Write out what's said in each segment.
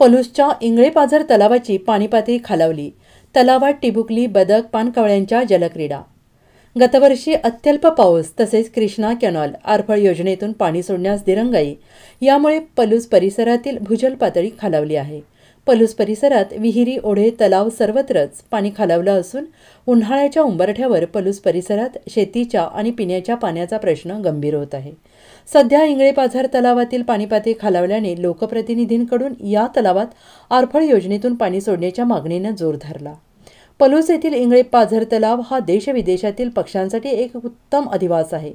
पलूसच्या इंगळेपाझर तलावाची पाणीपातळी खालावली तलावात टिबुकली बदक पानकवळ्यांच्या जलक्रीडा गतवर्षी अत्यल्प पाऊस तसेच कृष्णा कॅनॉल आरफळ योजनेतून पाणी सोडण्यास दिरंगाई यामुळे पलूस परिसरातील भूजल पातळी खालावली आहे पलूस परिसरात विहिरी ओढे तलाव सर्वत्रच पाणी खालावलं असून उन्हाळ्याच्या उंबरठ्यावर पलूस परिसरात शेतीच्या आणि पिण्याच्या पाण्याचा प्रश्न गंभीर होत आहे सध्या इंगळे तलावातील पाणीपाती खालावल्याने लोकप्रतिनिधींकडून या तलावात आरफळ योजनेतून पाणी सोडण्याच्या मागणीनं जोर धरला पलूस येथील इंगळे पाझर तलाव हा देशविदेशातील पक्ष्यांसाठी एक उत्तम अधिवास आहे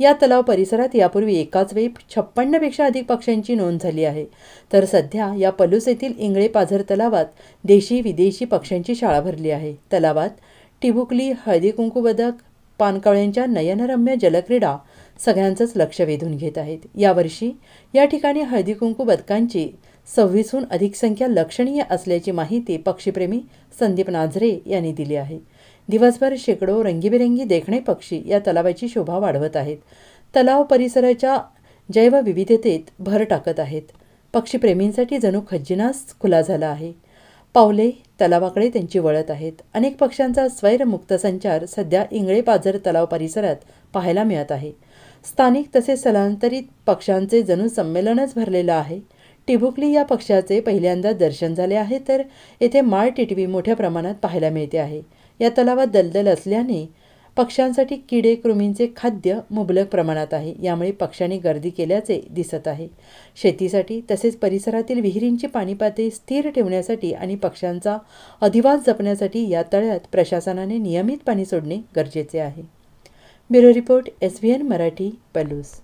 या तलाव परिसरात यापूर्वी एकाच वेळी छप्पन्नपेक्षा अधिक पक्ष्यांची नोंद झाली आहे तर सध्या या पलूस येथील इंगळे पाझर तलावात देशी विदेशी पक्ष्यांची शाळा भरली आहे तलावात टिबुकली हळदी बदक पानकळ्यांच्या नयनरम्य जलक्रीडा सगळ्यांचंच लक्ष वेधून घेत आहेत यावर्षी या ठिकाणी हळदी कुंकू बदकांची सव्वीसहून अधिक संख्या लक्षणीय असल्याची माहिती पक्षीप्रेमी संदीप नाझरे यांनी दिली आहे दिवसभर शेकडो रंगीबेरंगी देखणे पक्षी या तलावाची शोभा वाढवत आहेत तलाव परिसराच्या जैवविविधतेत भर टाकत आहेत पक्षीप्रेमींसाठी जणू खज्जिनास खुला झाला आहे पावले तलावाकडे त्यांची वळत आहेत अनेक पक्ष्यांचा स्वैरमुक्त संचार सध्या इंगळे पाझर तलाव परिसरात पाहायला मिळत आहे स्थानिक तसेच स्थलांतरित पक्ष्यांचे जणू संमेलनच भरलेलं आहे टिबुकली या पक्ष्याचे पहिल्यांदा दर्शन झाले आहे तर येथे माळ टिटवी मोठ्या प्रमाणात पाहायला मिळते आहे या तलावात दलदल असल्याने पक्ष्यांसाठी किडे कृमींचे खाद्य मुबलक प्रमाणात आहे यामुळे पक्ष्यांनी गर्दी केल्याचे दिसत आहे शेतीसाठी तसेच परिसरातील विहिरींची पाणी स्थिर ठेवण्यासाठी आणि पक्ष्यांचा अधिवास जपण्यासाठी या तळ्यात प्रशासनाने नियमित पाणी सोडणे गरजेचे आहे bureau report S V N Marathi Palus